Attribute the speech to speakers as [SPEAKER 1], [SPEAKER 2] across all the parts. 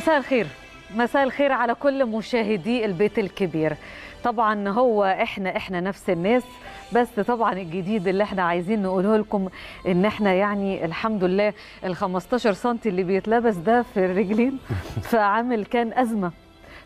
[SPEAKER 1] مساء الخير مساء الخير على كل مشاهدي البيت الكبير طبعا هو احنا احنا نفس الناس بس طبعا الجديد اللي احنا عايزين نقوله لكم ان احنا يعني الحمد لله ال 15 سم اللي بيتلبس ده في الرجلين فعامل كان ازمه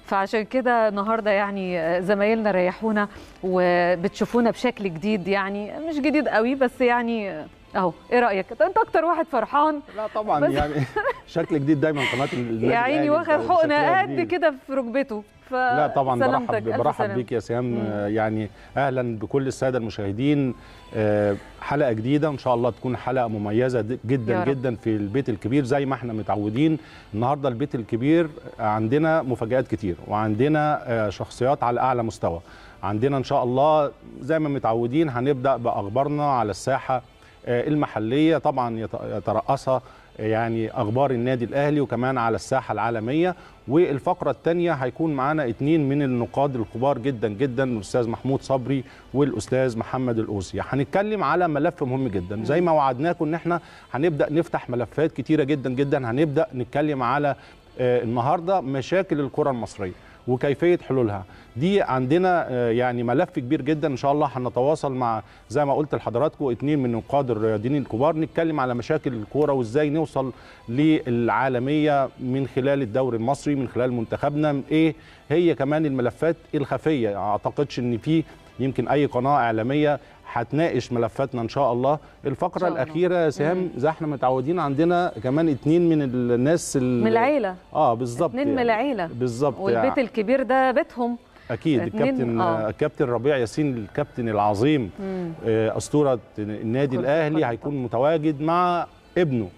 [SPEAKER 1] فعشان كده النهارده يعني زمايلنا ريحونا وبتشوفونا بشكل جديد يعني مش جديد قوي بس يعني اهو ايه رايك انت اكتر واحد فرحان لا طبعا يعني
[SPEAKER 2] شكل جديد دايما قناه يا عيني واخد حقنه قد كده
[SPEAKER 1] في ركبته ف... لا طبعا برحب برحب بيك يا
[SPEAKER 2] سهام يعني اهلا بكل الساده المشاهدين آه، حلقه جديده ان شاء الله تكون حلقه مميزه جدا جدا في البيت الكبير زي ما احنا متعودين النهارده البيت الكبير عندنا مفاجات كتير وعندنا آه، شخصيات على اعلى مستوى عندنا ان شاء الله زي ما متعودين هنبدا باخبارنا على الساحه آه، المحليه طبعا يترأسها آه، يعني اخبار النادي الاهلي وكمان على الساحه العالميه والفقره الثانيه هيكون معانا اثنين من النقاد الكبار جدا جدا الاستاذ محمود صبري والاستاذ محمد الاوسي هنتكلم على ملف مهم جدا زي ما وعدناكم ان احنا هنبدا نفتح ملفات كتيره جدا جدا هنبدا نتكلم على آه، النهارده مشاكل الكره المصريه وكيفيه حلولها دي عندنا آه، يعني ملف كبير جدا ان شاء الله هنتواصل مع زي ما قلت لحضراتكم اتنين من نقاد الرياضيين الكبار نتكلم على مشاكل الكوره وازاي نوصل للعالميه من خلال الدوري المصري من خلال منتخبنا ايه هي كمان الملفات الخفيه اعتقدش ان في يمكن اي قناه اعلاميه هتناقش ملفاتنا ان شاء الله الفقره شاء الله. الاخيره سهام زي احنا متعودين عندنا كمان اتنين من الناس ال... من العيله اه بالظبط اتنين يعني. من العيله بالظبط يعني. والبيت يعني.
[SPEAKER 1] الكبير ده بيتهم
[SPEAKER 2] اكيد الكابتن آه. الكابتن ربيع ياسين الكابتن العظيم مم. آه، اسطوره النادي الاهلي هيكون متواجد مع ابنه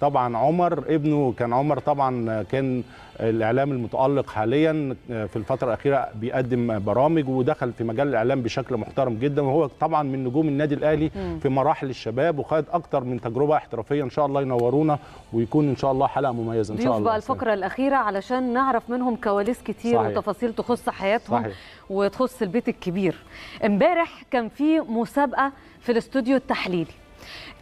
[SPEAKER 2] طبعا عمر ابنه كان عمر طبعا كان الاعلام المتالق حاليا آه، في الفتره الاخيره بيقدم برامج ودخل في مجال الاعلام بشكل محترم جدا وهو طبعا من نجوم النادي الاهلي في مراحل الشباب وخد اكتر من تجربه احترافيه ان شاء الله ينورونا ويكون ان شاء الله حلقه مميزه ان شاء الله بقى
[SPEAKER 1] الفقره الاخيره علشان نعرف منهم كواليس كتير صحيح. وتفاصيل تخص حياتهم صحيح. وتخص البيت الكبير امبارح كان في مسابقه في الاستوديو التحليلي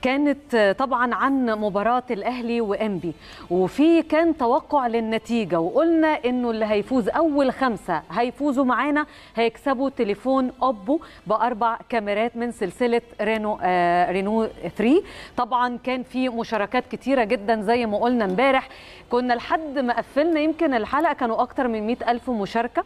[SPEAKER 1] كانت طبعا عن مباراة الأهلي وإنبي وفي كان توقع للنتيجة وقلنا إنه اللي هيفوز أول خمسة هيفوزوا معانا هيكسبوا تليفون أوبو بأربع كاميرات من سلسلة رينو آه رينو 3 طبعا كان في مشاركات كتيرة جدا زي ما قلنا امبارح كنا لحد ما قفلنا يمكن الحلقة كانوا أكتر من 100 ألف مشاركة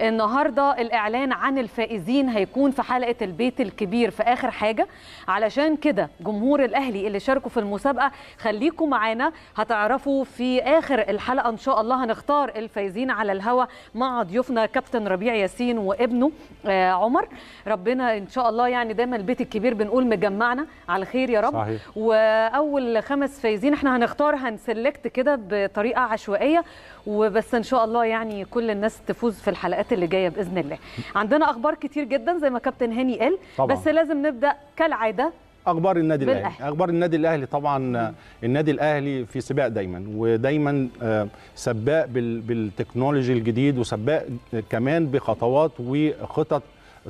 [SPEAKER 1] النهارده الاعلان عن الفائزين هيكون في حلقه البيت الكبير في اخر حاجه علشان كده جمهور الاهلي اللي شاركوا في المسابقه خليكم معانا هتعرفوا في اخر الحلقه ان شاء الله هنختار الفائزين على الهوا مع ضيوفنا كابتن ربيع ياسين وابنه آه، عمر ربنا ان شاء الله يعني دايما البيت الكبير بنقول مجمعنا على خير يا رب صحيح. واول خمس فايزين احنا هنختار هنسلكت كده بطريقه عشوائيه وبس ان شاء الله يعني كل الناس تفوز في الحلقات اللي جايه باذن الله عندنا اخبار كتير جدا زي ما كابتن هاني قال طبعا. بس لازم نبدا كالعاده اخبار النادي الاهلي
[SPEAKER 2] اخبار النادي الاهلي طبعا النادي الاهلي في سباق دايما ودايما آه، سباق بالتكنولوجي الجديد وسباق كمان بخطوات وخطط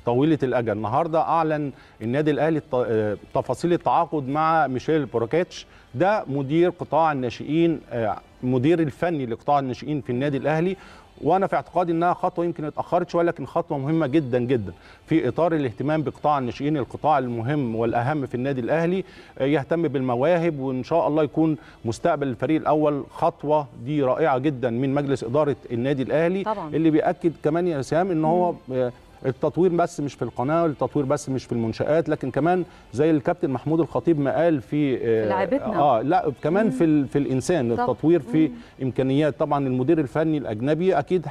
[SPEAKER 2] طويله الاجل النهارده اعلن النادي الاهلي آه، تفاصيل التعاقد مع ميشيل بروكيتش ده مدير قطاع الناشئين آه، المدير الفني لقطاع الناشئين في النادي الاهلي وانا في اعتقادي انها خطوه يمكن اتاخرت شويه لكن خطوه مهمه جدا جدا في اطار الاهتمام بقطاع الناشئين القطاع المهم والاهم في النادي الاهلي آه، يهتم بالمواهب وان شاء الله يكون مستقبل الفريق الاول خطوه دي رائعه جدا من مجلس اداره النادي الاهلي طبعا. اللي بياكد كمان يا سهام ان هو مم. آه، التطوير بس مش في القناه التطوير بس مش في المنشات لكن كمان زي الكابتن محمود الخطيب ما قال في آه، لعبتنا اه لا كمان مم. في في الانسان طب. التطوير في مم. امكانيات طبعا المدير الفني الاجنبي اكيد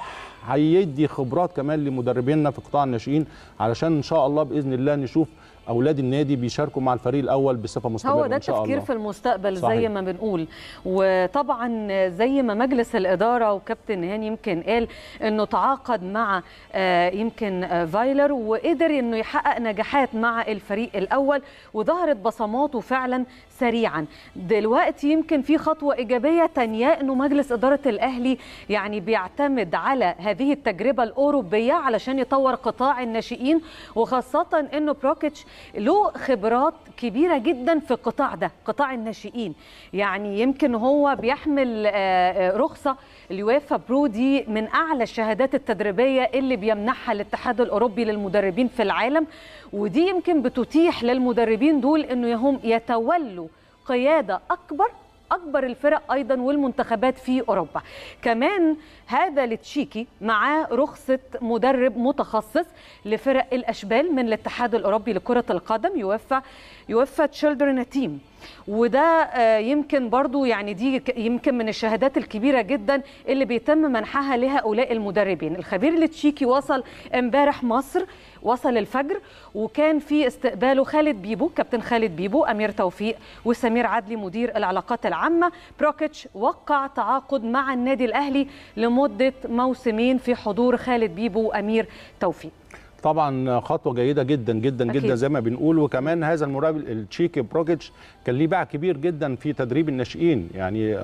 [SPEAKER 2] هيدي خبرات كمان لمدربينا في قطاع الناشئين علشان ان شاء الله باذن الله نشوف اولاد النادي بيشاركوا مع الفريق الاول بصفه مستمره هو ده التفكير في
[SPEAKER 1] المستقبل صحيح. زي ما بنقول وطبعا زي ما مجلس الاداره وكابتن هاني يمكن قال انه تعاقد مع آه، يمكن آه، فايلر وقدر انه يحقق نجاحات مع الفريق الاول وظهرت بصماته فعلا سريعا دلوقتي يمكن في خطوه ايجابيه ثانيه انه مجلس اداره الاهلي يعني بيعتمد على هذه التجربه الاوروبيه علشان يطور قطاع الناشئين وخاصه انه بروكيتش له خبرات كبيره جدا في القطاع ده قطاع الناشئين يعني يمكن هو بيحمل آه، آه، رخصه اليوفا برو دي من اعلى الشهادات التدريبيه اللي بيمنحها الاتحاد الاوروبي للمدربين في العالم ودي يمكن بتتيح للمدربين دول انه هم يتولوا قياده اكبر اكبر الفرق ايضا والمنتخبات في اوروبا كمان هذا لتشيكي معاه رخصه مدرب متخصص لفرق الاشبال من الاتحاد الاوروبي لكره القدم يوفى يوفى تشيلدرن تيم وده آه، يمكن برضو يعني دي يمكن من الشهادات الكبيرة جدا اللي بيتم منحها لهؤلاء المدربين الخبير التشيكي وصل امبارح مصر وصل الفجر وكان في استقباله خالد بيبو كابتن خالد بيبو امير توفيق وسمير عدلي مدير العلاقات العامه بروكيتش وقع تعاقد مع النادي الاهلي لمده موسمين في حضور خالد بيبو وامير توفيق
[SPEAKER 2] طبعا خطوه جيده جدا جدا أكيد. جدا زي ما بنقول وكمان هذا المدرب التشيكي بروجيتش كان ليه باع كبير جدا في تدريب الناشئين يعني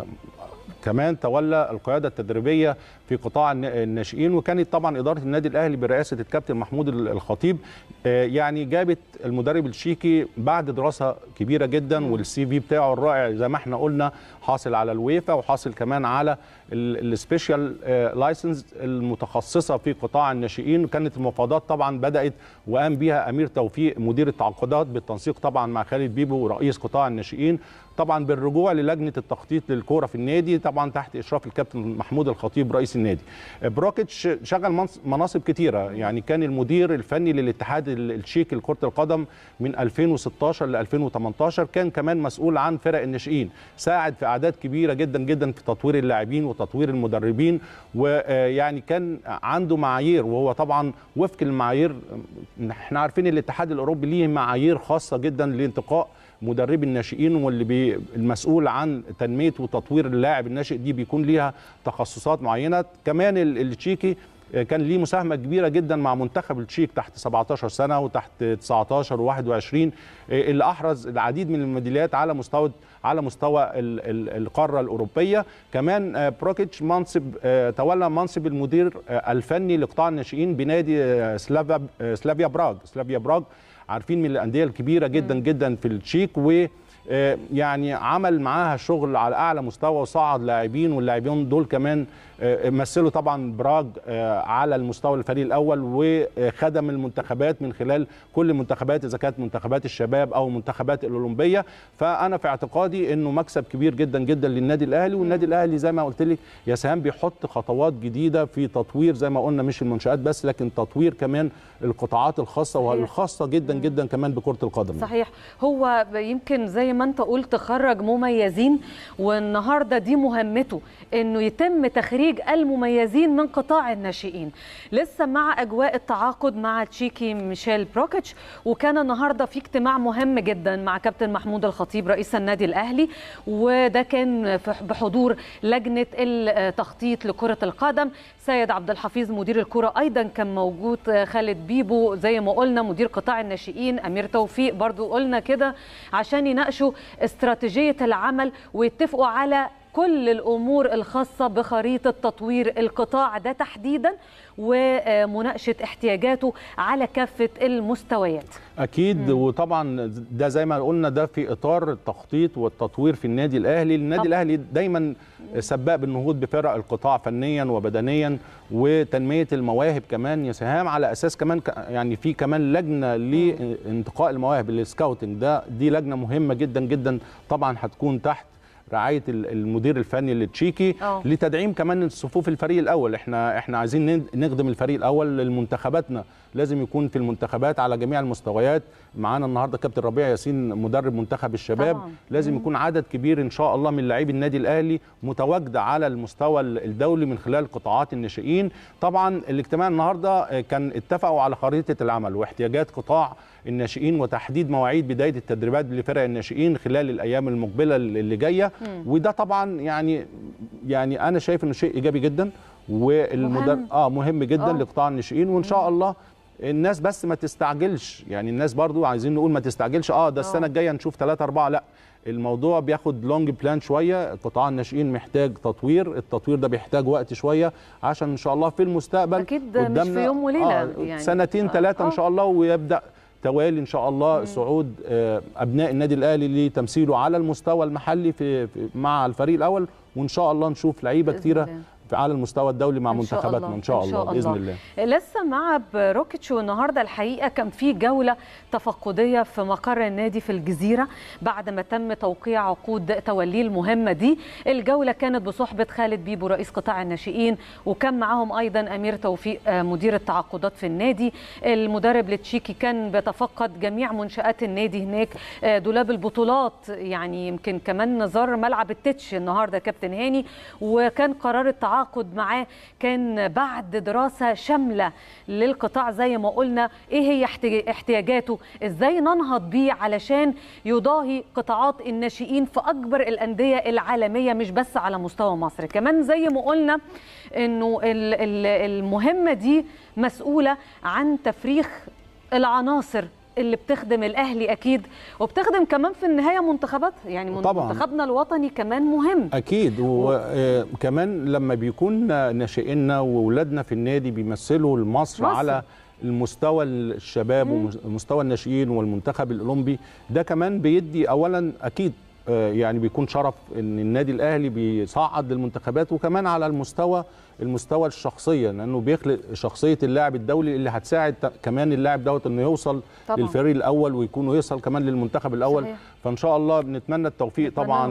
[SPEAKER 2] كمان تولى القياده التدريبيه في قطاع الناشئين وكانت طبعا اداره النادي الاهلي برئاسه الكابتن محمود الخطيب آه، يعني جابت المدرب التشيكي بعد دراسه كبيره جدا والسي في بتاعه الرائع زي ما احنا قلنا حاصل على الويفا وحاصل كمان على السبيشال لايسنس آه، المتخصصه في قطاع الناشئين كانت المفاوضات طبعا بدات وقام بها امير توفيق مدير التعاقدات بالتنسيق طبعا مع خالد بيبو رئيس قطاع الناشئين طبعا بالرجوع للجنه التخطيط للكوره في النادي طبعا تحت اشراف الكابتن محمود الخطيب رئيس النادي آه، بروكيتش شغل مناصب كثيره يعني كان المدير الفني للاتحاد التشيكي لكره القدم من 2016 ل 2018 كان كمان مسؤول عن فرق الناشئين ساعد في اعداد كبيره جدا جدا في تطوير اللاعبين وتطوير المدربين ويعني آه، كان عنده معايير وهو طبعا وفق المعايير احنا عارفين الاتحاد الاوروبي ليه معايير خاصه جدا لانتقاء مدربي الناشئين واللي بي المسؤول عن تنميه وتطوير اللاعب الناشئ دي بيكون ليها تخصصات معينه كمان التشيكي كان ليه مساهمه كبيره جدا مع منتخب التشيك تحت 17 سنه وتحت 19 و21 إيه، اللي احرز العديد من الميداليات على مستوى على مستوى القاره الاوروبيه كمان آه، بروكيتش منصب آه، تولى منصب المدير آه، الفني لقطاع الناشئين بنادي سلافيا سلافيا براغ سلافيا براغ عارفين من الانديه الكبيره جدا جدا في التشيك و آه، يعني عمل معاها شغل على اعلى مستوى وصعد لاعبين واللاعبين دول كمان آه، مثلوا طبعا براج آه، على المستوى الفريق الاول وخدم المنتخبات من خلال كل المنتخبات اذا كانت منتخبات الشباب او منتخبات الاولمبيه فانا في اعتقادي انه مكسب كبير جدا جدا للنادي الاهلي والنادي الاهلي زي ما قلت لك يا سهام بيحط خطوات جديده في تطوير زي ما قلنا مش المنشات بس لكن تطوير كمان القطاعات الخاصه والخاصه جدا جدا كمان بكره القدم
[SPEAKER 1] صحيح هو يمكن زي ما ما انت قلت خرج مميزين والنهارده دي مهمته انه يتم تخريج المميزين من قطاع الناشئين لسه مع اجواء التعاقد مع تشيكي ميشيل بروكيتش وكان النهارده في اجتماع مهم جدا مع كابتن محمود الخطيب رئيس النادي الاهلي وده كان بحضور لجنه التخطيط لكره القدم سيد عبد الحفيظ مدير الكرة أيضا كان موجود آه، خالد بيبو زي ما قلنا مدير قطاع الناشئين أمير توفيق برضو قلنا كده عشان يناقشوا استراتيجية العمل ويتفقوا على كل الامور الخاصه بخريطه تطوير القطاع ده تحديدا ومناقشه احتياجاته على كافه المستويات.
[SPEAKER 2] اكيد مم. وطبعا ده زي ما قلنا ده في اطار التخطيط والتطوير في النادي الاهلي، النادي طب. الاهلي دايما سباق بالنهوض بفرق القطاع فنيا وبدنيا وتنميه المواهب كمان يا سهام على اساس كمان يعني في كمان لجنه لانتقاء المواهب السكاوتنج ده دي لجنه مهمه جدا جدا طبعا هتكون تحت رعايه المدير الفني التشيكي اه. لتدعيم كمان صفوف الفريق الاول احنا احنا عايزين نخدم الفريق الاول لمنتخباتنا لازم يكون في المنتخبات على جميع المستويات معانا النهارده كابتن ربيع ياسين مدرب منتخب الشباب طبعا. لازم يكون عدد كبير ان شاء الله من لاعبي النادي الاهلي متواجده على المستوى الدولي من خلال قطاعات الناشئين طبعا الاجتماع النهارده كان اتفقوا على خريطه العمل واحتياجات قطاع الناشئين وتحديد مواعيد بدايه التدريبات لفرق الناشئين خلال الايام المقبله اللي جايه مم. وده طبعا يعني يعني انا شايف انه شيء ايجابي جدا والمدر مهم. اه مهم جدا آه. لقطاع الناشئين وان شاء الله الناس بس ما تستعجلش يعني الناس برضو عايزين نقول ما تستعجلش اه ده السنه آه. الجايه نشوف 3 4 لا الموضوع بياخد لونج بلان شويه قطاع الناشئين محتاج تطوير التطوير ده بيحتاج وقت شويه عشان ان شاء الله في المستقبل اكيد مش في يوم وليله آه يعني سنتين ثلاثه آه. ان آه. شاء الله ويبدا توالي ان شاء الله مم. صعود آه، ابناء النادي الاهلي لتمثيله على المستوى المحلي في مع الفريق الاول وان شاء الله نشوف لعيبه كثيره على المستوى الدولي مع منتخباتنا ان شاء الله باذن الله.
[SPEAKER 1] الله لسه مع بروكيتشو النهارده الحقيقه كان في جوله تفقديه في مقر النادي في الجزيره بعد ما تم توقيع عقود توليه المهمه دي الجوله كانت بصحبه خالد بيبو رئيس قطاع الناشئين وكان معاهم ايضا امير توفيق آه، مدير التعاقدات في النادي المدرب لتشيكي كان بيتفقد جميع منشات النادي هناك آه، دولاب البطولات يعني يمكن كمان زار ملعب التتش النهارده كابتن هاني وكان قرار التعاقد التعاقد معاه كان بعد دراسه شامله للقطاع زي ما قلنا ايه هي احتياجاته ازاي ننهض بيه علشان يضاهي قطاعات الناشئين في اكبر الانديه العالميه مش بس على مستوى مصر كمان زي ما قلنا انه المهمه دي مسؤوله عن تفريخ العناصر اللي بتخدم الاهلي اكيد وبتخدم كمان في النهايه منتخبات يعني طبعا. منتخبنا الوطني كمان مهم
[SPEAKER 2] اكيد وكمان و... آه، لما بيكون ناشئينا واولادنا في النادي بيمثلوا مصر على المستوى الشباب مم. ومستوى الناشئين والمنتخب الاولمبي ده كمان بيدي اولا اكيد آه، يعني بيكون شرف ان النادي الاهلي بيصعد للمنتخبات وكمان على المستوى المستوى الشخصيه لانه بيخلق شخصيه اللاعب الدولي اللي هتساعد كمان اللاعب دوت انه يوصل طبعا. للفريق الاول ويكون يوصل كمان للمنتخب الاول صحيح. فان شاء الله بنتمنى التوفيق طبعا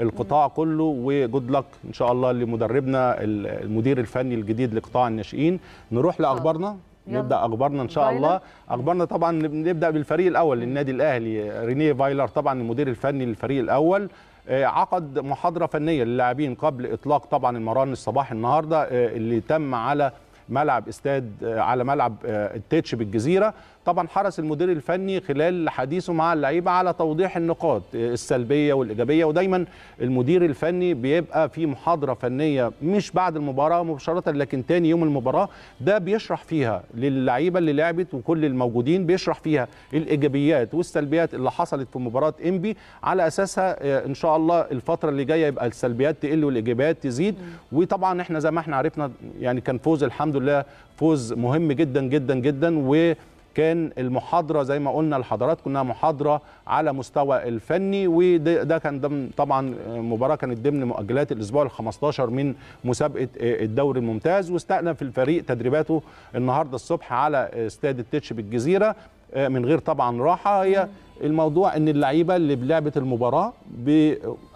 [SPEAKER 2] للقطاع كله وجود لك ان شاء الله لمدربنا المدير الفني الجديد لقطاع الناشئين نروح لاخبارنا نبدا اخبارنا ان شاء الله اخبارنا طبعا نبدا بالفريق الاول للنادي الاهلي رينيه فايلر طبعا المدير الفني للفريق الاول آه، عقد محاضره فنيه للاعبين قبل اطلاق طبعا المران الصباح النهارده آه، اللي تم على ملعب استاد آه، على ملعب التتش بالجزيره طبعا حرص المدير الفني خلال حديثه مع اللعيبه على توضيح النقاط السلبيه والايجابيه ودايما المدير الفني بيبقى في محاضره فنيه مش بعد المباراه مباشره لكن تاني يوم المباراه ده بيشرح فيها للعيبه اللي لعبت وكل الموجودين بيشرح فيها الايجابيات والسلبيات اللي حصلت في مباراه انبي على اساسها آه، ان شاء الله الفتره اللي جايه يبقى السلبيات تقل والايجابيات تزيد وطبعا احنا زي ما احنا عرفنا يعني كان فوز الحمد لله فوز مهم جدا جدا جدا و كان المحاضرة زي ما قلنا لحضراتكم كنا محاضرة على مستوى الفني وده كان ضمن طبعا مباراة كانت ضمن مؤجلات الأسبوع ال 15 من مسابقة الدوري الممتاز واستأنف الفريق تدريباته النهاردة الصبح على استاد التتش بالجزيرة آه، من غير طبعا راحة هي الموضوع ان اللعيبه اللي بلعبه المباراه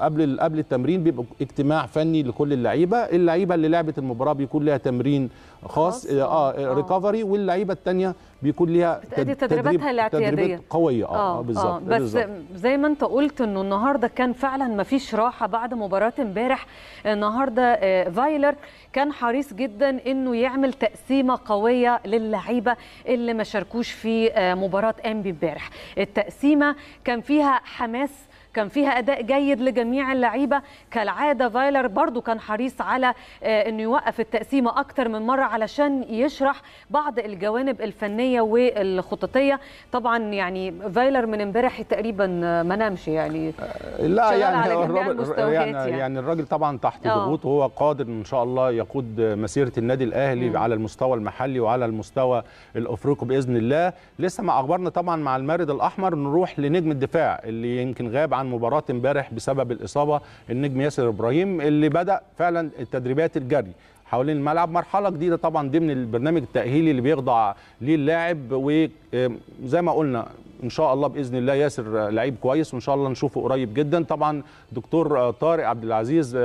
[SPEAKER 2] قبل قبل التمرين بيبقى اجتماع فني لكل اللعيبه اللعيبه اللي لعبت المباراه بيكون لها تمرين خاص اه, آه. ريكفري آه، واللعيبه الثانيه بيكون ليها تدريب تدريباتها الاعتياديه تدريبات قويه اه, آه. آه،, آه، بالظبط آه. بس بالزبط.
[SPEAKER 1] زي ما انت قلت انه النهارده كان فعلا ما فيش راحه بعد مباراه امبارح النهارده فايلر كان حريص جدا انه يعمل تقسيمه قويه للعيبه اللي ما شاركوش في مباراه انبي امبارح التقسيمه كان فيها حماس كان فيها اداء جيد لجميع اللعيبه كالعاده فايلر برضو كان حريص على آه، انه يوقف التقسيمه اكتر من مره علشان يشرح بعض الجوانب الفنيه والخططيه طبعا يعني فايلر من امبارح تقريبا ما نامش يعني آه، لا يعني الراجل يعني, يعني, يعني
[SPEAKER 2] الراجل طبعا تحت آه. ضغوط وهو قادر ان شاء الله يقود مسيره النادي الاهلي م. على المستوى المحلي وعلى المستوى الافريقي باذن الله لسه ما اخبرنا طبعا مع المارد الاحمر نروح لنجم الدفاع اللي يمكن غاب عن عن مباراه امبارح بسبب الاصابه النجم ياسر ابراهيم اللي بدا فعلا التدريبات الجري حوالين الملعب مرحله جديده طبعا ضمن البرنامج التاهيلي اللي بيخضع ليه اللاعب وزي ما قلنا ان شاء الله باذن الله ياسر لعيب كويس وان شاء الله نشوفه قريب جدا طبعا دكتور طارق عبد العزيز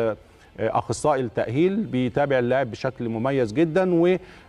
[SPEAKER 2] اخصائي التاهيل بيتابع اللاعب بشكل مميز جدا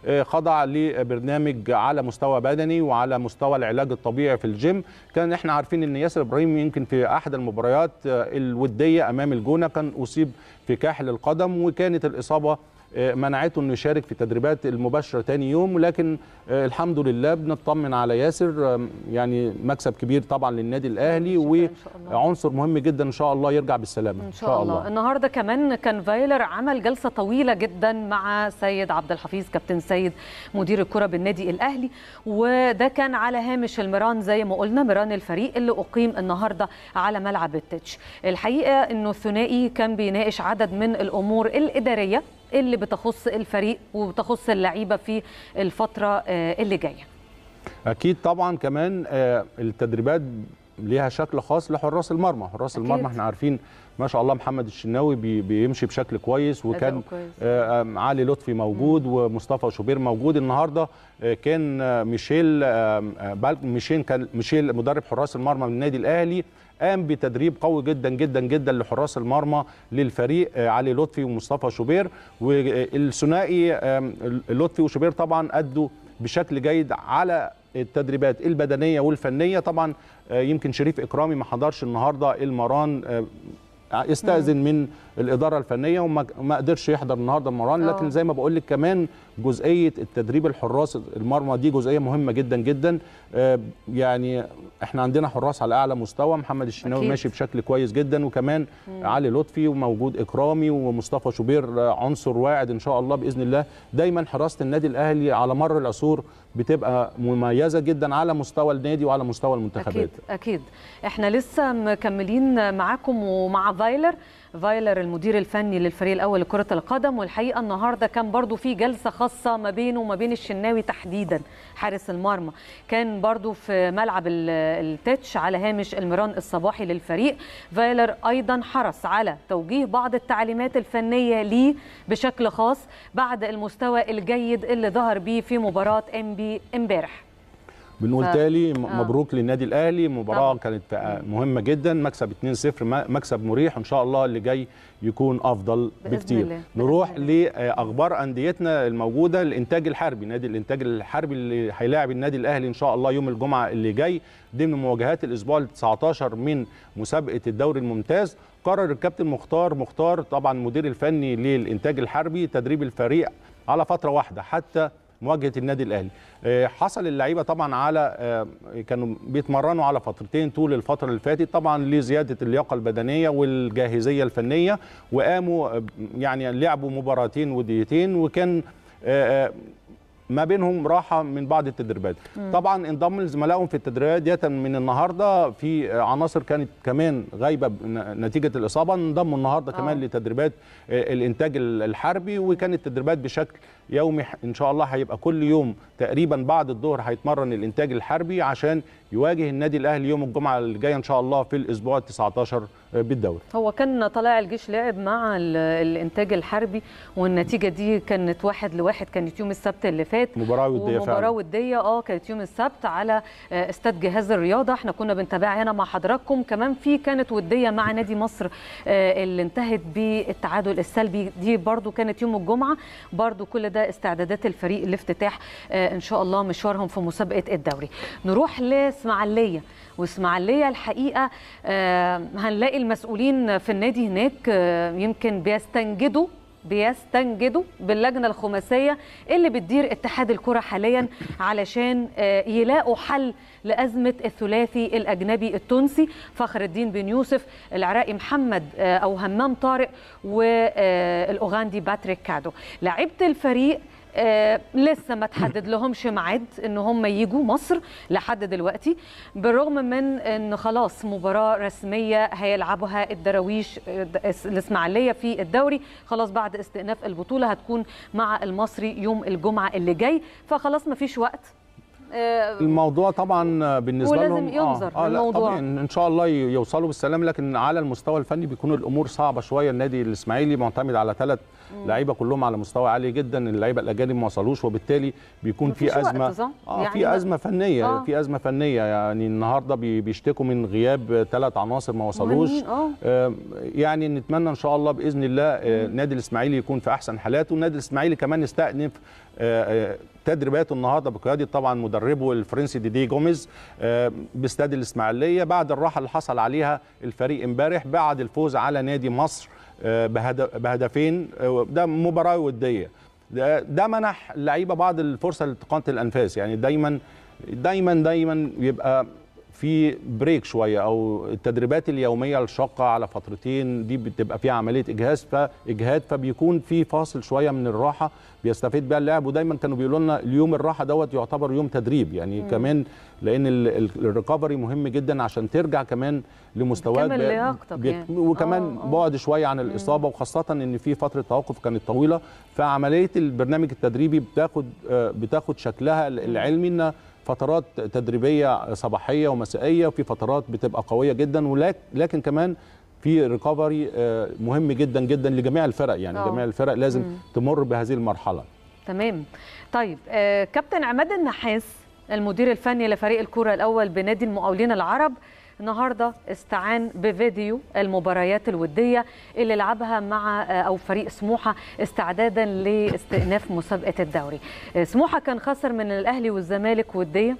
[SPEAKER 2] وخضع لبرنامج على مستوى بدني وعلى مستوى العلاج الطبيعي في الجيم كان احنا عارفين ان ياسر ابراهيم يمكن في احد المباريات الوديه امام الجونه كان اصيب في كاحل القدم وكانت الاصابه آه، منعته انه يشارك في التدريبات المباشره ثاني يوم لكن آه، الحمد لله بنطمن على ياسر يعني مكسب كبير طبعا للنادي الاهلي وعنصر مهم جدا ان شاء الله يرجع بالسلامه ان شاء, إن شاء الله. الله
[SPEAKER 1] النهارده كمان كان فايلر عمل جلسه طويله جدا مع سيد عبد الحفيظ كابتن سيد مدير الكره بالنادي الاهلي وده كان على هامش المران زي ما قلنا مران الفريق اللي اقيم النهارده على ملعب التتش الحقيقه انه الثنائي كان بيناقش عدد من الامور الاداريه اللي بتخص الفريق وبتخص اللعيبه في الفتره آه، اللي جايه
[SPEAKER 2] اكيد طبعا كمان آه، التدريبات ليها شكل خاص لحراس المرمى حراس أكيد. المرمى احنا عارفين ما شاء الله محمد الشناوي بي بيمشي بشكل كويس وكان كويس. آه، علي لطفي موجود مم. ومصطفى شوبير موجود النهارده كان ميشيل ميشيل كان ميشيل مدرب حراس المرمى من النادي الاهلي قام بتدريب قوي جدا جدا جدا لحراس المرمى للفريق آه، علي لطفي ومصطفى شوبير والثنائي لطفي وشوبير طبعا أدوا بشكل جيد على التدريبات البدنيه والفنيه طبعا آه، يمكن شريف اكرامي ما حضرش النهارده المران آه، استاذن من الاداره الفنيه وما قدرش يحضر النهارده المران لكن آه. زي ما بقول لك كمان جزئيه التدريب الحراس المرمى دي جزئيه مهمه جدا جدا آه، يعني احنا عندنا حراس على اعلى مستوى محمد الشناوي ماشي بشكل كويس جدا وكمان مم. علي لطفي وموجود اكرامي ومصطفى شوبير آه، عنصر واعد ان شاء الله باذن الله دايما حراسه النادي الاهلي على مر العصور بتبقى مميزه جدا على مستوى النادي وعلى مستوى المنتخبات اكيد
[SPEAKER 1] اكيد احنا لسه مكملين معاكم ومع فايلر فايلر المدير الفني للفريق الاول لكره القدم والحقيقه النهارده كان برضو في جلسه خاصه ما بينه وما بين الشناوي تحديدا حارس المرمى كان برضو في ملعب التتش على هامش المران الصباحي للفريق فايلر ايضا حرص على توجيه بعض التعليمات الفنيه ليه بشكل خاص بعد المستوى الجيد اللي ظهر بيه في مباراه ام بي امبارح
[SPEAKER 2] بنقول ف... تالي آه. مبروك آه. للنادي الاهلي مباراه آه. كانت مهمه جدا مكسب 2-0 مكسب مريح وان شاء الله اللي جاي يكون افضل بكتير الله. نروح لاخبار آه، انديتنا الموجوده الانتاج الحربي نادي الانتاج الحربي اللي هيلاعب النادي الاهلي ان شاء الله يوم الجمعه اللي جاي ضمن مواجهات الاسبوع ال 19 من مسابقه الدوري الممتاز قرر الكابتن مختار مختار طبعا مدير الفني للانتاج الحربي تدريب الفريق على فتره واحده حتى مواجهه النادي الاهلي آه، حصل اللعيبه طبعا على آه، كانوا بيتمرنوا على فترتين طول الفتره اللي فاتت طبعا لزياده اللياقه البدنيه والجاهزيه الفنيه وقاموا آه، يعني لعبوا مباراتين وديتين وكان ما بينهم راحه من بعض التدريبات مم. طبعا انضم لزملائهم في التدريبات ديتا من النهارده في عناصر كانت كمان غايبه نتيجه الاصابه انضموا النهارده آه. كمان لتدريبات آه، الانتاج الحربي وكانت التدريبات بشكل يومي ان شاء الله هيبقى كل يوم تقريبا بعد الظهر هيتمرن الانتاج الحربي عشان يواجه النادي الاهلي يوم الجمعه الجايه ان شاء الله في الاسبوع ال 19 بالدوري.
[SPEAKER 1] هو كان طلائع الجيش لعب مع الانتاج الحربي والنتيجه دي كانت واحد لواحد كانت يوم السبت اللي فات مباراه وديه فعلا مباراه وديه اه كانت يوم السبت على آه، استاد جهاز الرياضه احنا كنا بنتابعها هنا مع حضراتكم كمان في كانت وديه مع نادي مصر آه، اللي انتهت بالتعادل السلبي دي برده كانت يوم الجمعه برده كل ده استعدادات الفريق لافتتاح آه، ان شاء الله مشوارهم في مسابقه الدوري. نروح ل اسماعيليه واسماعيليه الحقيقه آه، هنلاقي المسؤولين في النادي هناك آه، يمكن بيستنجدوا بيستنجدوا باللجنة الخماسية اللي بتدير اتحاد الكرة حاليا علشان آه، يلاقوا حل لأزمة الثلاثي الأجنبي التونسي فخر الدين بن يوسف العراقي محمد أو همام طارق والأوغندي باتريك كادو لعيبة الفريق آه لسه ما تحدد لهمش معد ان هم يجوا مصر لحد دلوقتي بالرغم من ان خلاص مباراه رسميه هيلعبها الدراويش آه، الاسماعيليه في الدوري خلاص بعد استئناف البطوله هتكون مع المصري يوم الجمعه اللي جاي فخلاص ما فيش وقت آه،
[SPEAKER 2] الموضوع طبعا بالنسبه ولازم لهم ولازم ينظر آه, آه الموضوع طبعا ان شاء الله يوصلوا بالسلام لكن على المستوى الفني بيكون الامور صعبه شويه النادي الاسماعيلي معتمد على ثلاث لعيبه كلهم على مستوى عالي جدا اللعيبه الاجانب ما وصلوش وبالتالي بيكون في ازمه اه يعني في ازمه فنيه آه. في ازمه فنيه يعني النهارده بيشتكوا من غياب ثلاث عناصر ما وصلوش آه. آه يعني نتمنى ان شاء الله باذن الله آه نادي الاسماعيلي يكون في احسن حالاته النادي الاسماعيلي كمان يستأنف آه، آه، تدريبات النهارده بقياده طبعا مدربه الفرنسي دي دي جوميز آه، باستاد الاسماعيليه بعد الراحه اللي حصل عليها الفريق امبارح بعد الفوز على نادي مصر بهدفين ده مباراه وديه ده منح اللعيبه بعض الفرصه لتقانه الانفاس يعني دايما دايما دايما يبقى في بريك شويه او التدريبات اليوميه الشاقه على فترتين دي بتبقى فيها عمليه اجهاز فاجهاد فبيكون في فاصل شويه من الراحه بيستفيد بيها اللاعب ودايما كانوا بيقولوا لنا اليوم الراحه دوت يعتبر يوم تدريب يعني مم. كمان لان الريكفري مهم جدا عشان ترجع كمان لمستواك بي... يعني. وكمان أوه أوه. بعد شويه عن الاصابه مم. وخاصه ان في فتره توقف كانت طويله فعمليه البرنامج التدريبي بتاخد آه، بتاخد شكلها العلمي ان فترات تدريبيه صباحيه ومسائيه وفي فترات بتبقى قويه جدا ولكن كمان في ريكفري آه، مهم جدا جدا لجميع الفرق يعني أوه. جميع الفرق لازم مم. تمر بهذه المرحله
[SPEAKER 1] تمام طيب آه، كابتن عماد النحاس المدير الفني لفريق الكره الاول بنادي المقاولين العرب النهارده استعان بفيديو المباريات الوديه اللي لعبها مع آه، او فريق سموحه استعدادا لاستئناف مسابقه الدوري آه، سموحه كان خسر من الاهلي والزمالك وديه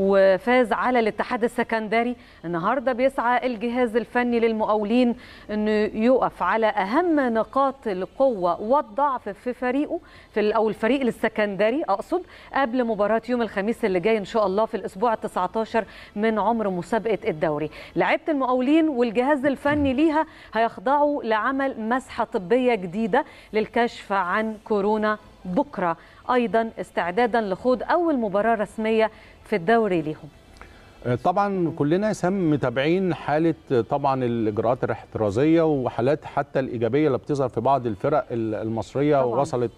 [SPEAKER 1] وفاز على الاتحاد السكندري النهارده بيسعى الجهاز الفني للمقاولين انه يقف على اهم نقاط القوه والضعف في فريقه في او الفريق السكندري اقصد قبل مباراه يوم الخميس اللي جاي ان شاء الله في الاسبوع ال 19 من عمر مسابقه الدوري لعيبه المقاولين والجهاز الفني ليها هيخضعوا لعمل مسحه طبيه جديده للكشف عن كورونا بكره ايضا استعدادا لخوض اول مباراه رسميه في الدوري ليهم
[SPEAKER 2] آه، طبعا كلنا سم متابعين حاله آه، طبعا الاجراءات الاحترازيه وحالات حتى الايجابيه اللي بتظهر في بعض الفرق المصريه طبعاً. ووصلت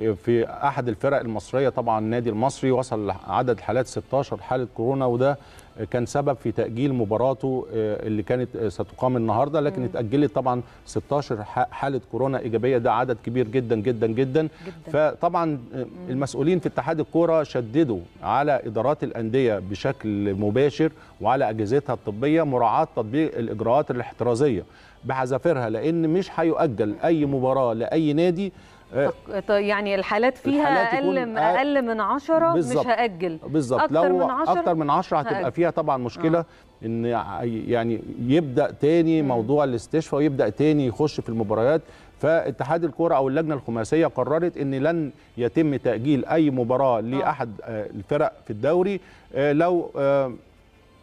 [SPEAKER 2] آه، في احد الفرق المصريه طبعا النادي المصري وصل عدد حالات 16 حاله كورونا وده كان سبب في تأجيل مباراته آه، اللي كانت آه، ستقام النهارده لكن اتأجلت طبعا 16 حالة كورونا إيجابية ده عدد كبير جدا جدا جدا, جداً. فطبعا آه، المسؤولين في اتحاد الكورة شددوا على إدارات الأندية بشكل مباشر وعلى أجهزتها الطبية مراعاة تطبيق الإجراءات الاحترازية بحذافيرها لأن مش هيؤجل أي مباراة لأي نادي إيه.
[SPEAKER 1] يعني الحالات فيها الحالات اقل اقل من 10 مش هاجل بالظبط لو من عشرة اكتر من 10 هتبقى فيها
[SPEAKER 2] طبعا مشكله آه. ان يعني يبدا تاني م. موضوع الاستشفاء ويبدا تاني يخش في المباريات فاتحاد الكره او اللجنه الخماسيه قررت ان لن يتم تاجيل اي مباراه آه. لاحد آه، الفرق في الدوري آه، لو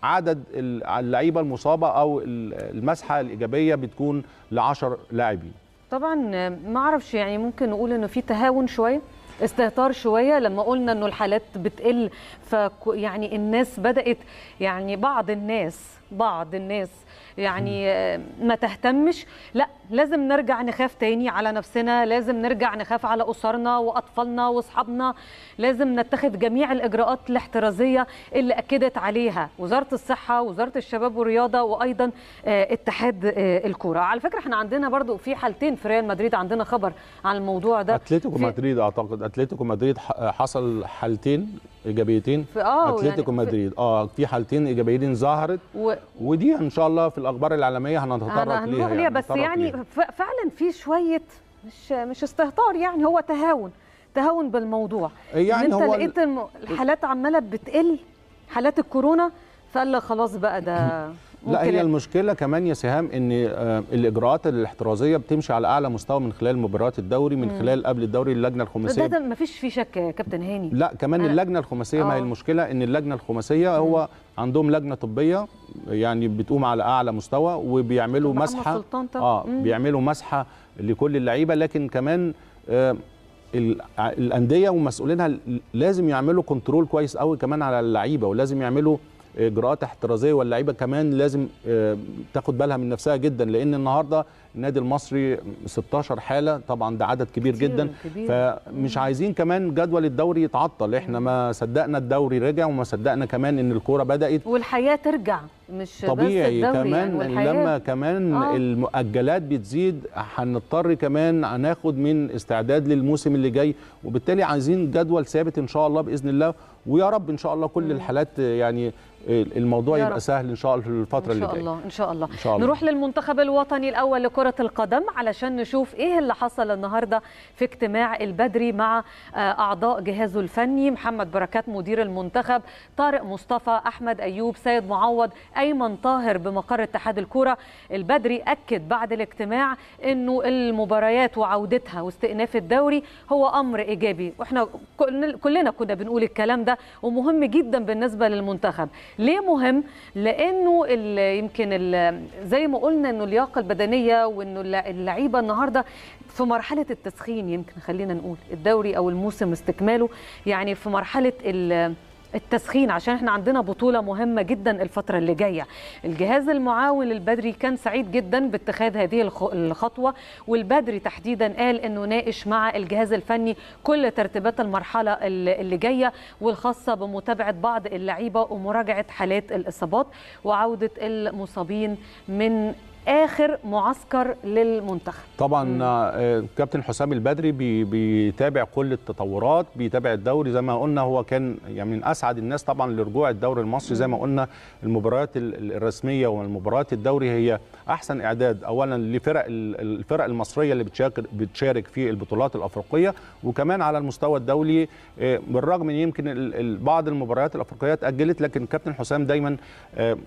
[SPEAKER 2] عدد اللعيبه المصابه او المسحه الايجابيه بتكون ل 10 لاعبين
[SPEAKER 1] طبعا ما اعرفش يعني ممكن نقول انه في تهاون شويه استهتار شويه لما قلنا انه الحالات بتقل ف يعني الناس بدات يعني بعض الناس بعض الناس يعني آه، ما تهتمش لا لازم نرجع نخاف تاني على نفسنا لازم نرجع نخاف على أسرنا وأطفالنا وأصحابنا لازم نتخذ جميع الإجراءات الاحترازية اللي أكدت عليها وزارة الصحة وزارة الشباب والرياضة وأيضا آه، اتحاد آه، الكورة على فكرة احنا عندنا برضو في حالتين في ريال مدريد عندنا خبر عن الموضوع ده أتلتيكو مدريد
[SPEAKER 2] أعتقد أتلتيكو مدريد حصل حالتين ايجابيتين في آه، يعني اتلتيكو يعني مدريد اه في حالتين ايجابيتين ظهرت و... ودي ان شاء الله في الاخبار العالميه هنتطرق ليها يعني بس يعني ليها.
[SPEAKER 1] فعلا في شويه مش مش استهتار يعني هو تهاون تهاون بالموضوع إيه، يعني انت هو لقيت الحالات عماله بتقل حالات الكورونا فقال خلاص بقى ده لا هي
[SPEAKER 2] المشكله كمان يا سهام ان آه، الاجراءات الاحترازيه بتمشي على اعلى مستوى من خلال مباريات الدوري من خلال قبل الدوري اللجنه الخماسيه ده,
[SPEAKER 1] ما فيش فيه شك يا كابتن هاني لا كمان اللجنه
[SPEAKER 2] الخماسيه ما هي آه. المشكله ان اللجنه الخماسيه هو عندهم لجنه طبيه يعني بتقوم على اعلى مستوى وبيعملوا مسحه أمم اه بيعملوا مسحه لكل اللعيبه لكن كمان آه، الانديه ومسؤولينها لازم يعملوا كنترول كويس قوي كمان على اللعيبه ولازم يعملوا اجراءات احترازيه واللعيبه كمان لازم آه، تاخد بالها من نفسها جدا لان النهارده النادي المصري 16 حاله طبعا ده عدد كبير جدا فمش عايزين كمان جدول الدوري يتعطل احنا ما صدقنا الدوري رجع وما صدقنا كمان ان الكوره بدات
[SPEAKER 1] والحياه ترجع مش طبيعي بس الدوري يعني كمان يعني لما آه.
[SPEAKER 2] كمان آه. المؤجلات بتزيد هنضطر كمان هناخد من استعداد للموسم اللي جاي وبالتالي عايزين جدول ثابت ان شاء الله باذن الله ويا رب ان شاء الله كل الحالات يعني الموضوع يبقى سهل ان شاء الله في الفتره اللي جايه
[SPEAKER 1] ان شاء الله ان شاء الله نروح للمنتخب الوطني الاول لكره القدم علشان نشوف ايه اللي حصل النهارده في اجتماع البدري مع آه، اعضاء جهازه الفني محمد بركات مدير المنتخب طارق مصطفى احمد ايوب سيد معوض ايمن طاهر بمقر اتحاد الكوره البدري اكد بعد الاجتماع انه المباريات وعودتها واستئناف الدوري هو امر ايجابي واحنا كلنا كنا بنقول الكلام ده ده ومهم جدا بالنسبه للمنتخب ليه مهم لانه يمكن زي ما قلنا انه اللياقه البدنيه وانه اللعيبه النهارده في مرحله التسخين يمكن خلينا نقول الدوري او الموسم استكماله يعني في مرحله التسخين عشان احنا عندنا بطوله مهمه جدا الفتره اللي جايه الجهاز المعاون البدري كان سعيد جدا باتخاذ هذه الخطوه والبدري تحديدا قال انه ناقش مع الجهاز الفني كل ترتيبات المرحله اللي جايه والخاصه بمتابعه بعض اللعيبه ومراجعه حالات الاصابات وعوده المصابين من اخر معسكر للمنتخب
[SPEAKER 2] طبعا آه، كابتن حسام البدري بيتابع كل التطورات بيتابع الدوري زي ما قلنا هو كان يعني من اسعد الناس طبعا لرجوع الدوري المصري زي ما قلنا المباريات الرسميه والمباريات الدوري هي احسن اعداد اولا لفرق الفرق المصريه اللي بتشارك بتشارك في البطولات الافريقيه وكمان على المستوى الدولي آه، بالرغم ان يمكن بعض المباريات الافريقيه اتاجلت لكن كابتن حسام دايما آه،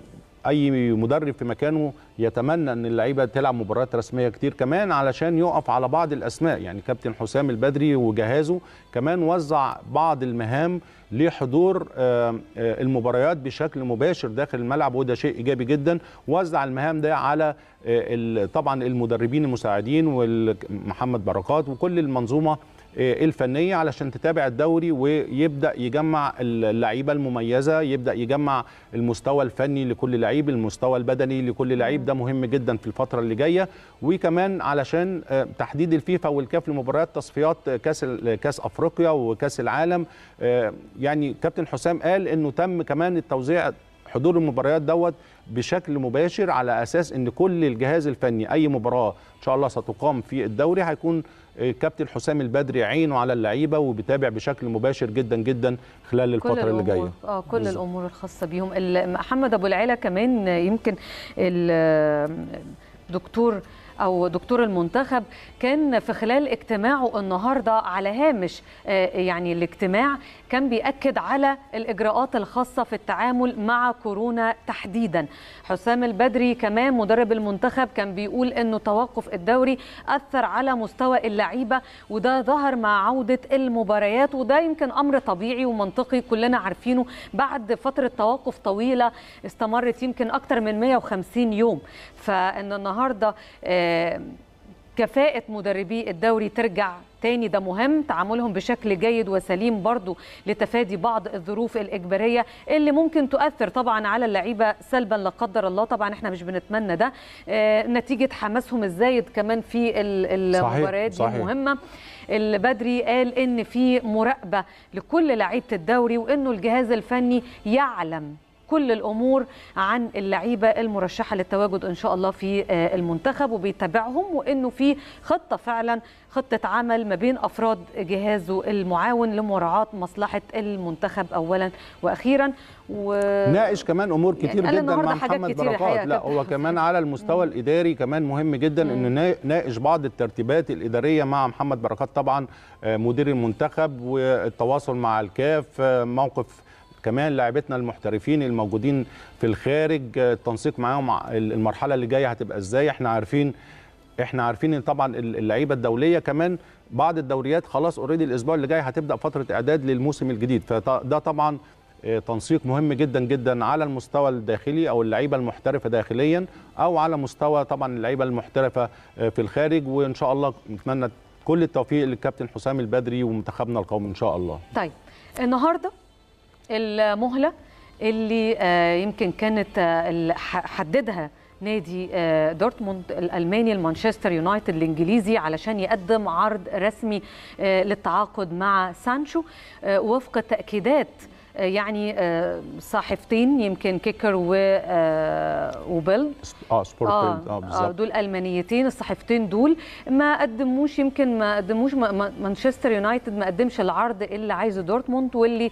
[SPEAKER 2] اي مدرب في مكانه يتمنى ان اللعيبه تلعب مباريات رسميه كتير كمان علشان يقف على بعض الاسماء يعني كابتن حسام البدري وجهازه كمان وزع بعض المهام لحضور آه، المباريات بشكل مباشر داخل الملعب وده شيء ايجابي جدا وزع المهام ده على آه، طبعا المدربين المساعدين ومحمد بركات وكل المنظومه آه، الفنيه علشان تتابع الدوري ويبدا يجمع اللعيبه المميزه يبدا يجمع المستوى الفني لكل لعيب المستوى البدني لكل لعيب ده مهم جدا في الفتره اللي جايه وكمان علشان آه، تحديد الفيفا والكاف لمباريات تصفيات كاس كاس افريقيا وكاس العالم آه، يعني كابتن حسام قال انه تم كمان التوزيع حضور المباريات دوت بشكل مباشر على اساس ان كل الجهاز الفني اي مباراه ان شاء الله ستقام في الدوري هيكون الكابتن آه، حسام البدري عينه على اللعيبه وبيتابع بشكل مباشر جدا جدا خلال الفتره اللي جايه اه كل بزا.
[SPEAKER 1] الامور الخاصه بيهم محمد ابو العيله كمان يمكن الدكتور او دكتور المنتخب كان في خلال اجتماعه النهارده على هامش آه، يعني الاجتماع كان بيأكد على الاجراءات الخاصه في التعامل مع كورونا تحديدا حسام البدري كمان مدرب المنتخب كان بيقول انه توقف الدوري اثر على مستوى اللعيبه وده ظهر مع عوده المباريات وده يمكن امر طبيعي ومنطقي كلنا عارفينه بعد فتره توقف طويله استمرت يمكن اكتر من 150 يوم فان النهارده آه، كفاءة مدربي الدوري ترجع تاني ده مهم تعاملهم بشكل جيد وسليم برضو لتفادي بعض الظروف الإجبارية اللي ممكن تؤثر طبعا على اللعيبة سلبا لا قدر الله طبعا احنا مش بنتمنى ده آه، نتيجة حماسهم الزايد كمان في المباريات دي صحيح. مهمة البدري قال ان في مراقبة لكل لعيبة الدوري وانه الجهاز الفني يعلم كل الامور عن اللعيبه المرشحه للتواجد ان شاء الله في آه، المنتخب وبيتابعهم وانه في خطه فعلا خطه عمل ما بين افراد جهازه المعاون لمراعاه مصلحه المنتخب اولا واخيرا و... ناقش كمان
[SPEAKER 2] امور يعني كتير يعني جدا مع محمد بركات لا هو كمان على المستوى الاداري كمان مهم جدا انه ناقش بعض الترتيبات الاداريه مع محمد بركات طبعا آه، مدير المنتخب والتواصل مع الكاف آه، موقف كمان لاعبتنا المحترفين الموجودين في الخارج آه، التنسيق معاهم المرحله اللي جايه هتبقى ازاي احنا عارفين احنا عارفين ان طبعا اللعيبه الدوليه كمان بعض الدوريات خلاص اوريدي الاسبوع اللي جاي هتبدا فتره اعداد للموسم الجديد فده طبعا آه، تنسيق مهم جدا جدا على المستوى الداخلي او اللعيبه المحترفه داخليا او على مستوى طبعا اللعيبه المحترفه آه، في الخارج وان شاء الله نتمنى كل التوفيق للكابتن حسام البدري ومنتخبنا القومي ان شاء الله.
[SPEAKER 1] طيب النهارده المهله اللي آه، يمكن كانت آه، حددها نادي آه، دورتموند الالماني المانشستر يونايتد الانجليزي علشان يقدم عرض رسمي للتعاقد مع سانشو وفق تاكيدات يعني آه، صحيفتين يمكن كيكر و آه، وبل
[SPEAKER 2] اه سبورت آه آه،, اه بالظبط آه دول
[SPEAKER 1] المانيتين الصحيفتين دول ما قدموش يمكن ما قدموش مانشستر يونايتد ما قدمش العرض اللي عايزه دورتموند واللي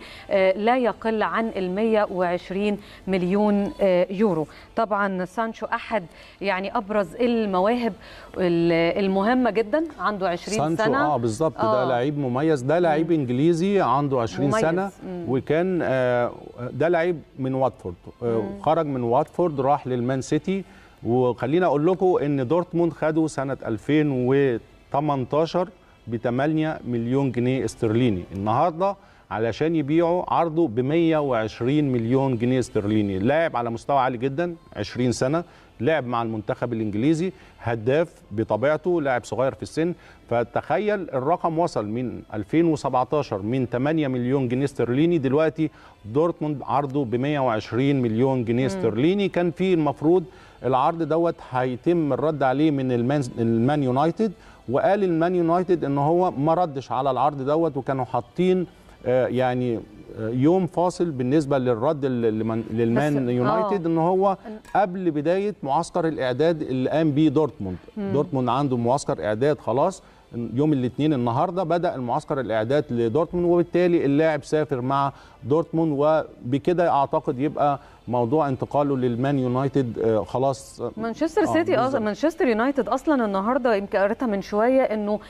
[SPEAKER 1] لا يقل عن ال 120 مليون يورو طبعا سانشو احد يعني ابرز المواهب المهمه جدا عنده 20 سانشو سنه سانشو اه
[SPEAKER 2] بالظبط آه ده لعيب مميز ده لعيب انجليزي عنده 20 مميز. سنه وكان آه، ده لعيب من واتفورد آه، خرج من واتفورد راح للمان سيتي وخلينا اقول لكم ان دورتموند خده سنه 2018 ب 8 مليون جنيه استرليني النهارده علشان يبيعه عرضه ب 120 مليون جنيه استرليني لاعب على مستوى عالي جدا 20 سنه لعب مع المنتخب الانجليزي هداف بطبيعته لاعب صغير في السن فتخيل الرقم وصل من 2017 من 8 مليون جنيه استرليني دلوقتي دورتموند عرضه ب 120 مليون جنيه استرليني كان في المفروض العرض دوت هيتم الرد عليه من المان يونايتد وقال المان يونايتد ان هو ما ردش على العرض دوت وكانوا حاطين آه، يعني يوم فاصل بالنسبه للرد للمان آه. يونايتد ان هو قبل بدايه معسكر الاعداد اللي قام بيه دورتموند دورتموند عنده معسكر اعداد خلاص يوم الاثنين النهارده بدا المعسكر الاعداد لدورتموند وبالتالي اللاعب سافر مع دورتموند وبكده اعتقد يبقى موضوع انتقاله للمان يونايتد آه، خلاص آه، مانشستر آه، سيتي آه
[SPEAKER 1] مانشستر يونايتد اصلا النهارده يمكن قريتها من شويه انه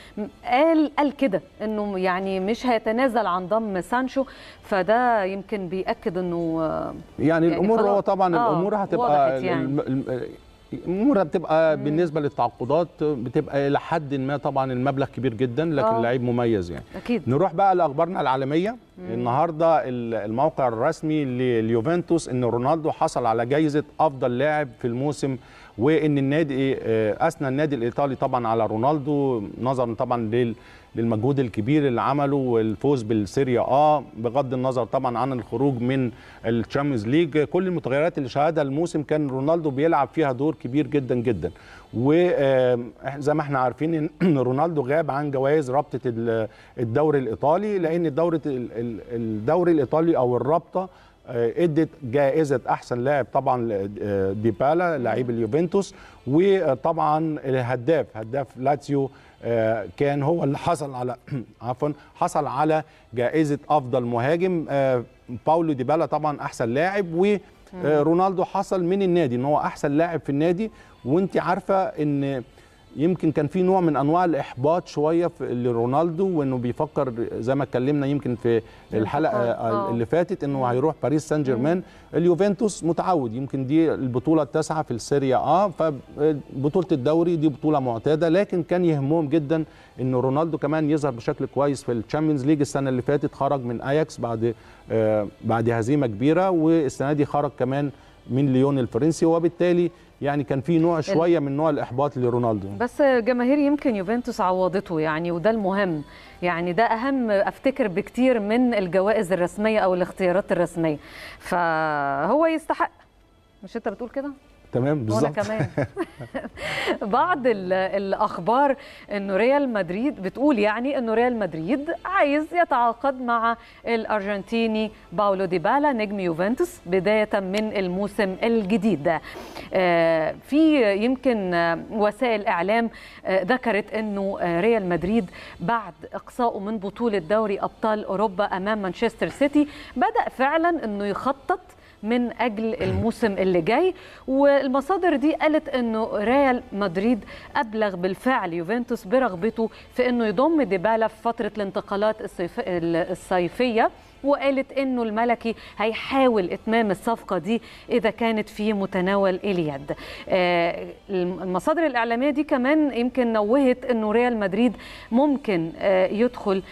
[SPEAKER 1] قال قال كده انه يعني مش هيتنازل عن ضم سانشو فده يمكن بياكد انه يعني,
[SPEAKER 2] يعني الامور هو طبعا آه الامور هتبقى يعني. المره بتبقى مم. بالنسبه للتعاقدات بتبقى الى حد ما طبعا المبلغ كبير جدا لكن آه. لعيب مميز يعني أكيد. نروح بقى لاخبارنا العالميه مم. النهارده الموقع الرسمي لليوفنتوس ان رونالدو حصل على جائزه افضل لاعب في الموسم وان النادي آه، اثنى النادي الايطالي طبعا على رونالدو نظرا طبعا لل للمجهود الكبير اللي عمله والفوز بالسيريا اه بغض النظر طبعا عن الخروج من الشامبيونز ليج كل المتغيرات اللي شهدها الموسم كان رونالدو بيلعب فيها دور كبير جدا جدا وزي آه، ما احنا عارفين ان رونالدو غاب عن جوائز رابطه الدوري الايطالي لان الدوري الدوري الايطالي او الرابطه آه، ادت جائزه احسن لاعب طبعا آه، ديبالا لعيب اليوفنتوس وطبعا الهداف هداف لاتسيو آه، كان هو اللي حصل على عفوا حصل على جائزه افضل مهاجم آه، باولو ديبالا طبعا احسن لاعب ورونالدو آه، حصل من النادي ان هو احسن لاعب في النادي وانت عارفه ان يمكن كان في نوع من انواع الاحباط شويه لرونالدو وانه بيفكر زي ما اتكلمنا يمكن في الحلقه آه. اللي فاتت انه هيروح باريس سان جيرمان اليوفنتوس متعود يمكن دي البطوله التاسعه في السيريا اه فبطوله الدوري دي بطوله معتاده لكن كان يهمهم جدا ان رونالدو كمان يظهر بشكل كويس في الشامبيونز ليج السنه اللي فاتت خرج من اياكس بعد آه بعد هزيمه كبيره والسنه دي خرج كمان من ليون الفرنسي وبالتالي يعني كان في نوع شويه من نوع الاحباط لرونالدو
[SPEAKER 1] بس جماهير يمكن يوفنتوس عوضته يعني وده المهم يعني ده اهم افتكر بكتير من الجوائز الرسميه او الاختيارات الرسميه فهو يستحق مش انت بتقول كده
[SPEAKER 2] تمام بالظبط وانا كمان
[SPEAKER 1] بعض الاخبار انه ريال مدريد بتقول يعني انه ريال مدريد عايز يتعاقد مع الارجنتيني باولو ديبالا نجم يوفنتوس بدايه من الموسم الجديد آه، في يمكن وسائل اعلام آه، ذكرت انه ريال مدريد بعد اقصائه من بطوله دوري ابطال اوروبا امام مانشستر سيتي بدا فعلا انه يخطط من اجل الموسم اللي جاي والمصادر دي قالت انه ريال مدريد ابلغ بالفعل يوفنتوس برغبته في انه يضم ديبالا في فتره الانتقالات الصيف... الصيفيه وقالت انه الملكي هيحاول اتمام الصفقه دي اذا كانت في متناول اليد آه، المصادر الاعلاميه دي كمان يمكن نوهت انه ريال مدريد ممكن آه، يدخل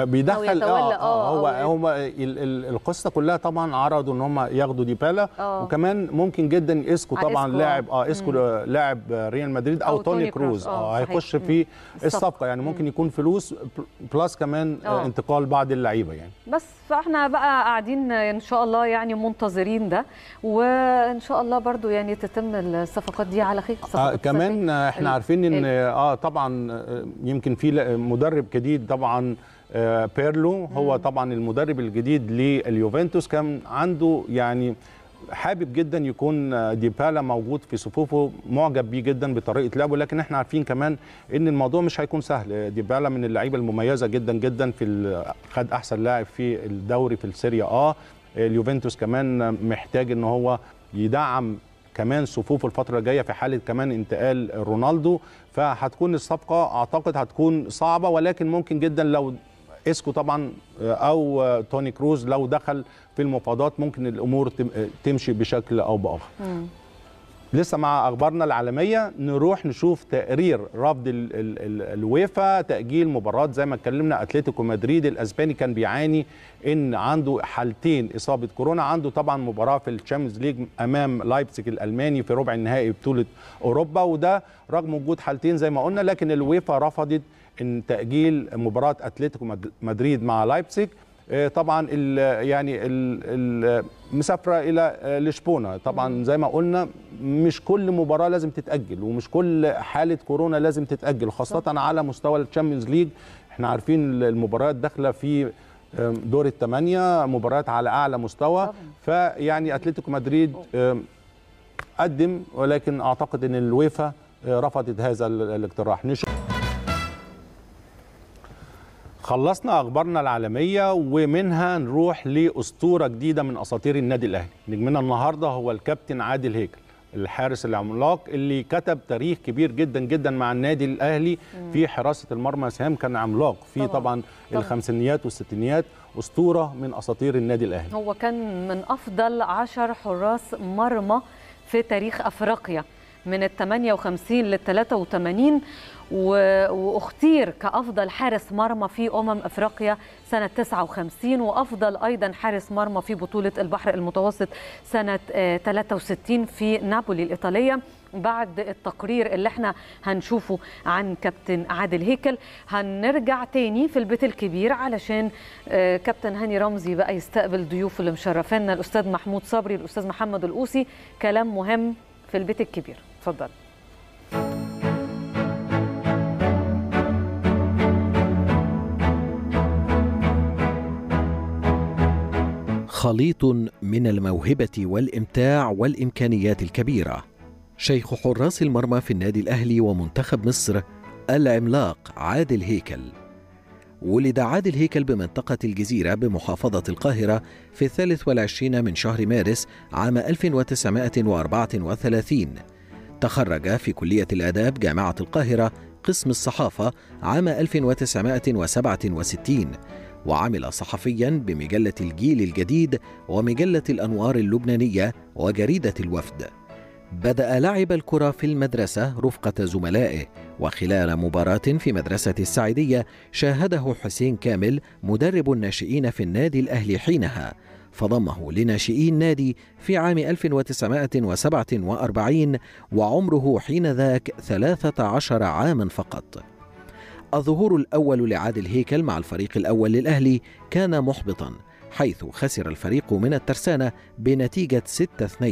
[SPEAKER 2] آه، بيدخل اه, آه, آه، هو هم القصه كلها طبعا عرضوا ان هم ياخدوا ديبالا أوه. وكمان ممكن جدا اسكو طبعا إسكو لاعب اه اسكو آه، لاعب ريال مدريد او, أو توني كروز اه هيخش في الصفقه يعني ممكن يكون فلوس بلس كمان آه انتقال بعض اللعيبه يعني
[SPEAKER 1] بس فاحنا بقى قاعدين ان شاء الله يعني منتظرين ده وان شاء الله برضو يعني تتم الصفقات دي على خير آه كمان احنا عارفين ان
[SPEAKER 2] اه طبعا يمكن في مدرب جديد طبعا آه، بيرلو هو طبعا المدرب الجديد لليوفنتوس كان عنده يعني حابب جدا يكون آه، ديبالا موجود في صفوفه معجب بيه جدا بطريقه لعبه لكن احنا عارفين كمان ان الموضوع مش هيكون سهل آه، ديبالا من اللعيبه المميزه جدا جدا في خد احسن لاعب في الدوري في السيريا اه اليوفنتوس كمان محتاج ان هو يدعم كمان صفوفه الفتره الجايه في حاله كمان انتقال رونالدو فهتكون الصفقه اعتقد هتكون صعبه ولكن ممكن جدا لو اسكو طبعا آه، او آه، توني كروز لو دخل في المفاوضات ممكن الامور آه، تمشي بشكل او باخر لسه مع اخبارنا العالميه نروح نشوف تقرير رفض الويفا تاجيل مباراه زي ما اتكلمنا اتلتيكو مدريد الاسباني كان بيعاني ان عنده حالتين اصابه كورونا عنده طبعا مباراه في الشامبيونز ليج امام لايبزيج الالماني في ربع النهائي بطوله اوروبا وده رغم وجود حالتين زي ما قلنا لكن الويفا رفضت ان تاجيل مباراه اتلتيكو مدريد مع لايبسيج آه، طبعا يعني المسافره الى آه، لشبونه طبعا زي ما قلنا مش كل مباراه لازم تتاجل ومش كل حاله كورونا لازم تتاجل خاصه على مستوى التشامبيونز ليج احنا عارفين المباريات داخله في دور الثمانيه مباريات على اعلى مستوى فيعني اتلتيكو مدريد قدم ولكن اعتقد ان الويفا آه، رفضت هذا الاقتراح نشوف خلصنا اخبارنا العالميه ومنها نروح لاسطوره جديده من اساطير النادي الاهلي نجمنا النهارده هو الكابتن عادل هيكل الحارس العملاق اللي كتب تاريخ كبير جدا جدا مع النادي الاهلي في حراسه المرمى سهام كان عملاق في طبعا, طبعا الخمسينيات والستينيات اسطوره من اساطير النادي الاهلي
[SPEAKER 1] هو كان من افضل عشر حراس مرمى في تاريخ افريقيا من ال 58 لل 83 واختير كافضل حارس مرمى في امم افريقيا سنه 59 وافضل ايضا حارس مرمى في بطوله البحر المتوسط سنه 63 آه، في نابولي الايطاليه بعد التقرير اللي احنا هنشوفه عن كابتن عادل هيكل هنرجع تاني في البيت الكبير علشان آه، كابتن هاني رمزي بقى يستقبل ضيوفه اللي مشرفينا الاستاذ محمود صبري الاستاذ محمد القوسي كلام مهم في البيت الكبير اتفضل
[SPEAKER 3] خليط من الموهبه والامتاع والامكانيات الكبيره شيخ حراس المرمى في النادي الاهلي ومنتخب مصر العملاق عادل هيكل ولد عادل هيكل بمنطقة الجزيرة بمحافظة القاهرة في الثالث والعشرين من شهر مارس عام 1934 تخرج في كلية الآداب جامعة القاهرة قسم الصحافة عام 1967 وعمل صحفيا بمجلة الجيل الجديد ومجلة الأنوار اللبنانية وجريدة الوفد. بدأ لعب الكرة في المدرسة رفقة زملائه، وخلال مباراة في مدرسة السعيدية شاهده حسين كامل مدرب الناشئين في النادي الأهلي حينها، فضمه لناشئي النادي في عام 1947 وعمره حين ذاك 13 عاما فقط. الظهور الأول لعادل هيكل مع الفريق الأول للأهلي كان محبطا حيث خسر الفريق من الترسانة بنتيجة 6-2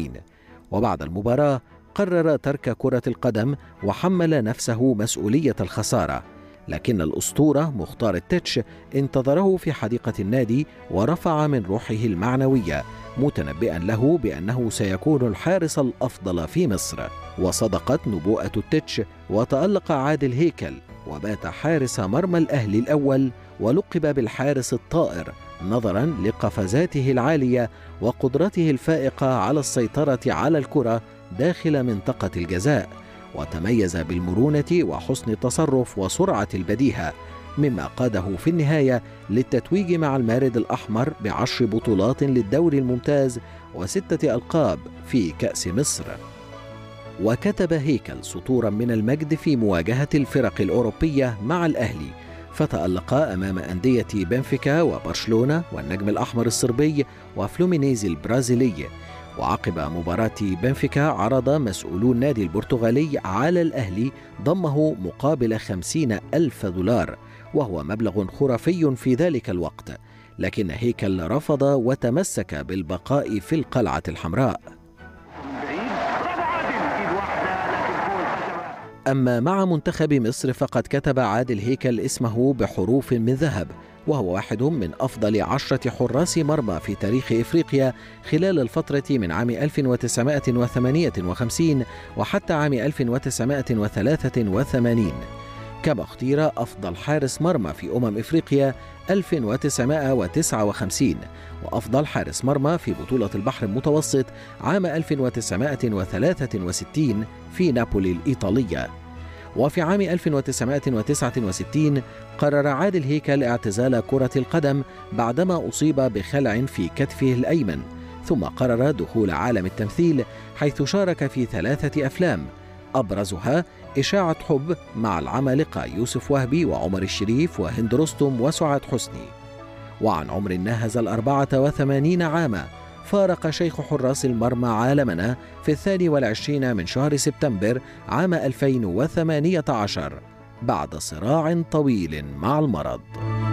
[SPEAKER 3] وبعد المباراة قرر ترك كرة القدم وحمل نفسه مسؤولية الخسارة لكن الأسطورة مختار التتش انتظره في حديقة النادي ورفع من روحه المعنوية متنبئا له بأنه سيكون الحارس الأفضل في مصر وصدقت نبوءة التتش وتألق عادل هيكل وبات حارس مرمى الأهلي الأول ولقب بالحارس الطائر نظرا لقفزاته العالية وقدرته الفائقة على السيطرة على الكرة داخل منطقة الجزاء وتميز بالمرونة وحسن التصرف وسرعة البديهة مما قاده في النهاية للتتويج مع المارد الأحمر بعشر بطولات للدوري الممتاز وستة ألقاب في كأس مصر وكتب هيكل سطورا من المجد في مواجهة الفرق الأوروبية مع الأهلي فتألقا أمام أندية بنفيكا وبرشلونة والنجم الأحمر الصربي وفلومينيزي البرازيلي وعقب مباراة بنفيكا عرض مسؤولو النادي البرتغالي على الأهلي ضمه مقابل خمسين ألف دولار وهو مبلغ خرافي في ذلك الوقت لكن هيكل رفض وتمسك بالبقاء في القلعة الحمراء أما مع منتخب مصر فقد كتب عادل هيكل اسمه بحروف من ذهب وهو واحد من أفضل عشرة حراس مرمى في تاريخ إفريقيا خلال الفترة من عام 1958 وحتى عام 1983 كما اختير أفضل حارس مرمى في أمم إفريقيا 1959 وأفضل حارس مرمى في بطولة البحر المتوسط عام 1963 في نابولي الإيطالية وفي عام 1969 قرر عادل هيكل اعتزال كرة القدم بعدما أصيب بخلع في كتفه الأيمن ثم قرر دخول عالم التمثيل حيث شارك في ثلاثة أفلام أبرزها إشاعة حب مع العمالقة يوسف وهبي وعمر الشريف وهند رستم وسعاد حسني وعن عمر ناهز الأربعة وثمانين عاماً فارق شيخ حراس المرمى عالمنا في الثاني والعشرين من شهر سبتمبر عام 2018 بعد صراع طويل مع المرض